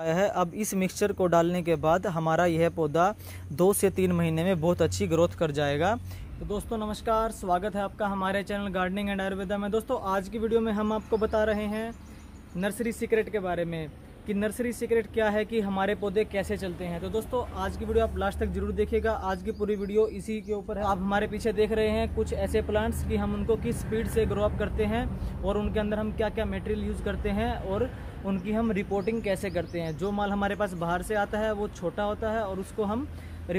आया है अब इस मिक्सचर को डालने के बाद हमारा यह पौधा दो से तीन महीने में बहुत अच्छी ग्रोथ कर जाएगा तो दोस्तों नमस्कार स्वागत है आपका हमारे चैनल गार्डनिंग एंड आयुर्वेदा में दोस्तों आज की वीडियो में हम आपको बता रहे हैं नर्सरी सीक्रेट के बारे में कि नर्सरी सीक्रेट क्या है कि हमारे पौधे कैसे चलते हैं तो दोस्तों आज की वीडियो आप लास्ट तक जरूर देखिएगा आज की पूरी वीडियो इसी के ऊपर है आप हमारे पीछे देख रहे हैं कुछ ऐसे प्लांट्स कि हम उनको किस स्पीड से ग्रो अप करते हैं और उनके अंदर हम क्या क्या मटेरियल यूज़ करते हैं और उनकी हम रिपोर्टिंग कैसे करते हैं जो माल हमारे पास बाहर से आता है वो छोटा होता है और उसको हम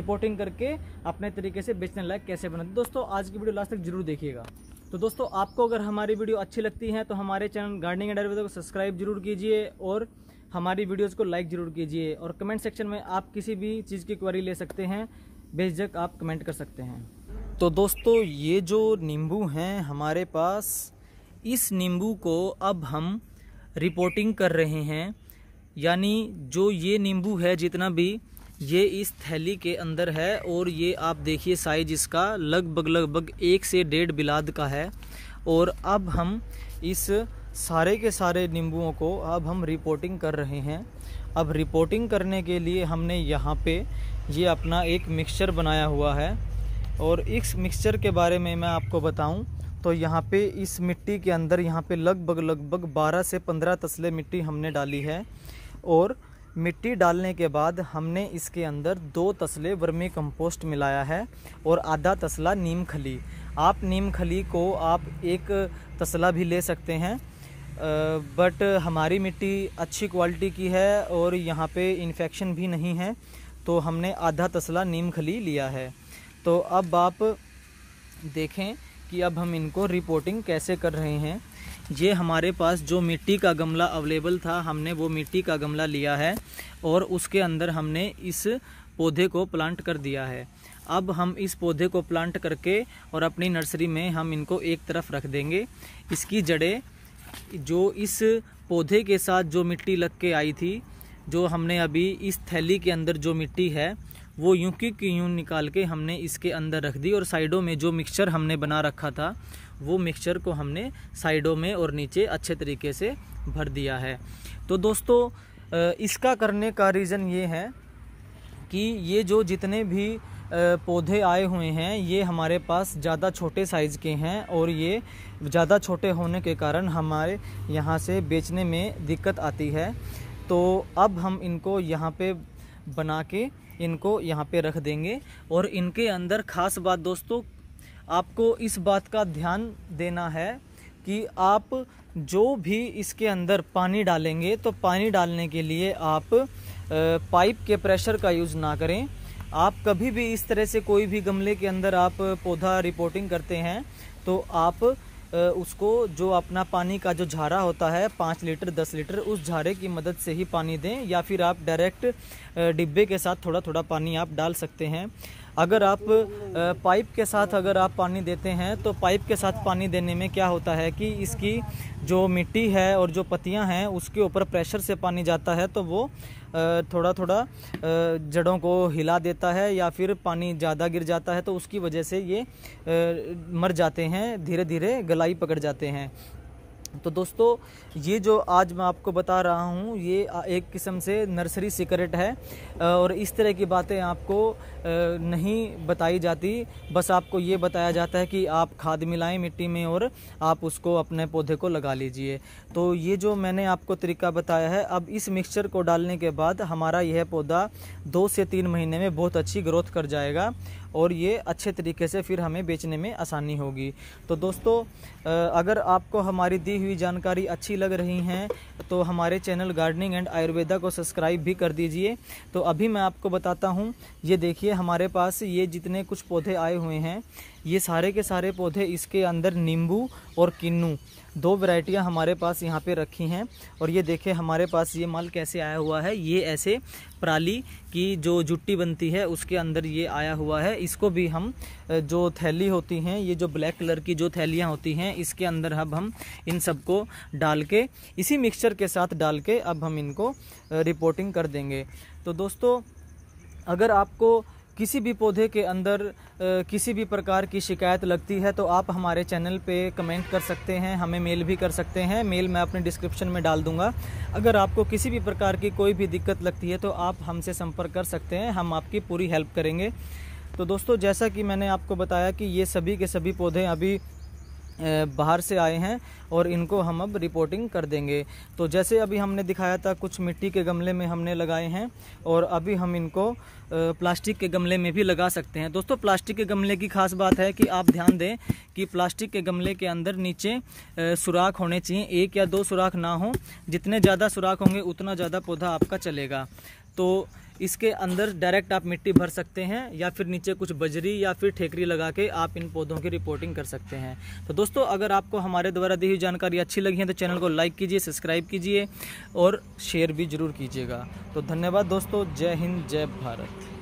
रिपोर्टिंग करके अपने तरीके से बेचने लायक कैसे बनाते दोस्तों आज की वीडियो लास्ट तक जरूर देखिएगा तो दोस्तों आपको अगर हमारी वीडियो अच्छी लगती है तो हमारे चैनल गार्डनिंग एंड आयुर्वेदा को सब्सक्राइब जरूर कीजिए और हमारी वीडियोस को लाइक ज़रूर कीजिए और कमेंट सेक्शन में आप किसी भी चीज़ की क्वारी ले सकते हैं बेझक आप कमेंट कर सकते हैं तो दोस्तों ये जो नींबू हैं हमारे पास इस नींबू को अब हम रिपोर्टिंग कर रहे हैं यानी जो ये नींबू है जितना भी ये इस थैली के अंदर है और ये आप देखिए साइज इसका लगभग लगभग एक से डेढ़ बिलाद का है और अब हम इस सारे के सारे नींबुओं को अब हम रिपोर्टिंग कर रहे हैं अब रिपोर्टिंग करने के लिए हमने यहाँ पे ये अपना एक मिक्सचर बनाया हुआ है और इस मिक्सचर के बारे में मैं आपको बताऊँ तो यहाँ पे इस मिट्टी के अंदर यहाँ पे लगभग लगभग 12 से 15 तसले मिट्टी हमने डाली है और मिट्टी डालने के बाद हमने इसके अंदर दो तसले वर्मी कंपोस्ट मिलाया है और आधा तसला नीम खली आप नीम खली को आप एक तसला भी ले सकते हैं बट हमारी मिट्टी अच्छी क्वालिटी की है और यहाँ पे इन्फेक्शन भी नहीं है तो हमने आधा तसला नीम खली लिया है तो अब आप देखें कि अब हम इनको रिपोर्टिंग कैसे कर रहे हैं ये हमारे पास जो मिट्टी का गमला अवेलेबल था हमने वो मिट्टी का गमला लिया है और उसके अंदर हमने इस पौधे को प्लांट कर दिया है अब हम इस पौधे को प्लांट करके और अपनी नर्सरी में हम इनको एक तरफ रख देंगे इसकी जड़ें जो इस पौधे के साथ जो मिट्टी लग के आई थी जो हमने अभी इस थैली के अंदर जो मिट्टी है वो यूँ की यूं निकाल के हमने इसके अंदर रख दी और साइडों में जो मिक्सचर हमने बना रखा था वो मिक्सचर को हमने साइडों में और नीचे अच्छे तरीके से भर दिया है तो दोस्तों इसका करने का रीज़न ये है कि ये जो जितने भी पौधे आए हुए हैं ये हमारे पास ज़्यादा छोटे साइज़ के हैं और ये ज़्यादा छोटे होने के कारण हमारे यहाँ से बेचने में दिक्कत आती है तो अब हम इनको यहाँ पे बना के इनको यहाँ पे रख देंगे और इनके अंदर ख़ास बात दोस्तों आपको इस बात का ध्यान देना है कि आप जो भी इसके अंदर पानी डालेंगे तो पानी डालने के लिए आप पाइप के प्रेशर का यूज़ ना करें आप कभी भी इस तरह से कोई भी गमले के अंदर आप पौधा रिपोर्टिंग करते हैं तो आप उसको जो अपना पानी का जो झारा होता है पाँच लीटर दस लीटर उस झारे की मदद से ही पानी दें या फिर आप डायरेक्ट डिब्बे के साथ थोड़ा थोड़ा पानी आप डाल सकते हैं अगर आप पाइप के साथ अगर आप पानी देते हैं तो पाइप के साथ पानी देने में क्या होता है कि इसकी जो मिट्टी है और जो पत्तियां हैं उसके ऊपर प्रेशर से पानी जाता है तो वो थोड़ा थोड़ा जड़ों को हिला देता है या फिर पानी ज़्यादा गिर जाता है तो उसकी वजह से ये मर जाते हैं धीरे धीरे गलाई पकड़ जाते हैं तो दोस्तों ये जो आज मैं आपको बता रहा हूँ ये एक किस्म से नर्सरी सीक्रेट है और इस तरह की बातें आपको नहीं बताई जाती बस आपको ये बताया जाता है कि आप खाद मिलाएं मिट्टी में और आप उसको अपने पौधे को लगा लीजिए तो ये जो मैंने आपको तरीका बताया है अब इस मिक्सचर को डालने के बाद हमारा यह पौधा दो से तीन महीने में बहुत अच्छी ग्रोथ कर जाएगा और ये अच्छे तरीके से फिर हमें बेचने में आसानी होगी तो दोस्तों अगर आपको हमारी दी हुई जानकारी अच्छी लग रही हैं तो हमारे चैनल गार्डनिंग एंड आयुर्वेदा को सब्सक्राइब भी कर दीजिए तो अभी मैं आपको बताता हूँ ये देखिए हमारे पास ये जितने कुछ पौधे आए हुए हैं ये सारे के सारे पौधे इसके अंदर नींबू और किन्नू दो वैरायटियाँ हमारे पास यहाँ पे रखी हैं और ये देखें हमारे पास ये माल कैसे आया हुआ है ये ऐसे पराली की जो जुट्टी बनती है उसके अंदर ये आया हुआ है इसको भी हम जो थैली होती हैं ये जो ब्लैक कलर की जो थैलियाँ होती हैं इसके अंदर अब हम इन सबको डाल के इसी मिक्सचर के साथ डाल के अब हम इनको रिपोर्टिंग कर देंगे तो दोस्तों अगर आपको किसी भी पौधे के अंदर किसी भी प्रकार की शिकायत लगती है तो आप हमारे चैनल पे कमेंट कर सकते हैं हमें मेल भी कर सकते हैं मेल मैं अपने डिस्क्रिप्शन में डाल दूंगा अगर आपको किसी भी प्रकार की कोई भी दिक्कत लगती है तो आप हमसे संपर्क कर सकते हैं हम आपकी पूरी हेल्प करेंगे तो दोस्तों जैसा कि मैंने आपको बताया कि ये सभी के सभी पौधे अभी बाहर से आए हैं और इनको हम अब रिपोर्टिंग कर देंगे तो जैसे अभी हमने दिखाया था कुछ मिट्टी के गमले में हमने लगाए हैं और अभी हम इनको प्लास्टिक के गमले में भी लगा सकते हैं दोस्तों प्लास्टिक के गमले की खास बात है कि आप ध्यान दें कि प्लास्टिक के गमले के अंदर नीचे सुराख होने चाहिए एक या दो सुराख ना हो जितने ज़्यादा सुराख होंगे उतना ज़्यादा पौधा आपका चलेगा तो इसके अंदर डायरेक्ट आप मिट्टी भर सकते हैं या फिर नीचे कुछ बजरी या फिर ठेकरी लगा के आप इन पौधों की रिपोर्टिंग कर सकते हैं तो दोस्तों अगर आपको हमारे द्वारा दी हुई जानकारी अच्छी लगी है तो चैनल को लाइक कीजिए सब्सक्राइब कीजिए और शेयर भी ज़रूर कीजिएगा तो धन्यवाद दोस्तों जय हिंद जय भारत